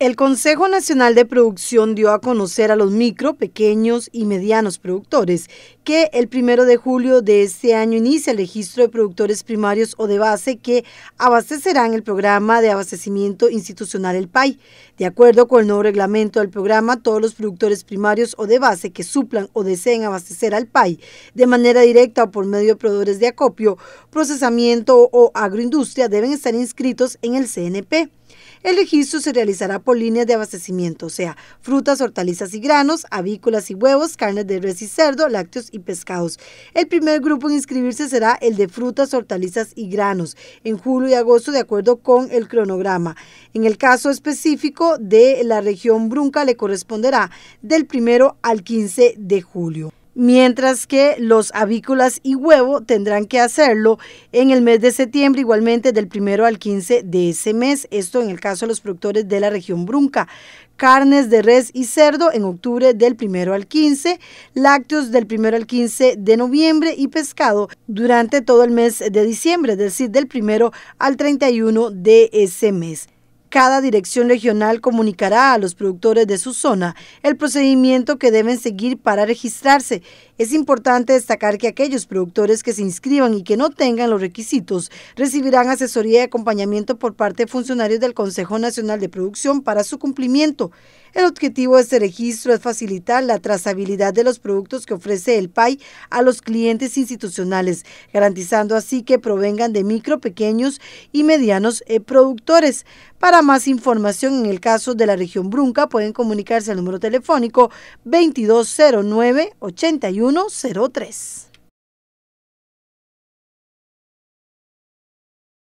El Consejo Nacional de Producción dio a conocer a los micro, pequeños y medianos productores que el primero de julio de este año inicia el registro de productores primarios o de base que abastecerán el programa de abastecimiento institucional el PAI. De acuerdo con el nuevo reglamento del programa, todos los productores primarios o de base que suplan o deseen abastecer al PAI de manera directa o por medio de proveedores de acopio, procesamiento o agroindustria deben estar inscritos en el CNP. El registro se realizará por líneas de abastecimiento, o sea, frutas, hortalizas y granos, avícolas y huevos, carnes de res y cerdo, lácteos y pescados. El primer grupo en inscribirse será el de frutas, hortalizas y granos, en julio y agosto de acuerdo con el cronograma. En el caso específico de la región Brunca le corresponderá del primero al 15 de julio mientras que los avícolas y huevo tendrán que hacerlo en el mes de septiembre, igualmente del primero al 15 de ese mes. Esto en el caso de los productores de la región Brunca. Carnes de res y cerdo en octubre del primero al 15, lácteos del primero al 15 de noviembre y pescado durante todo el mes de diciembre, es decir, del primero al 31 de ese mes. Cada dirección regional comunicará a los productores de su zona el procedimiento que deben seguir para registrarse. Es importante destacar que aquellos productores que se inscriban y que no tengan los requisitos recibirán asesoría y acompañamiento por parte de funcionarios del Consejo Nacional de Producción para su cumplimiento. El objetivo de este registro es facilitar la trazabilidad de los productos que ofrece el PAI a los clientes institucionales, garantizando así que provengan de micro, pequeños y medianos eh, productores. Para más información en el caso de la región Brunca pueden comunicarse al número telefónico 2209-8103.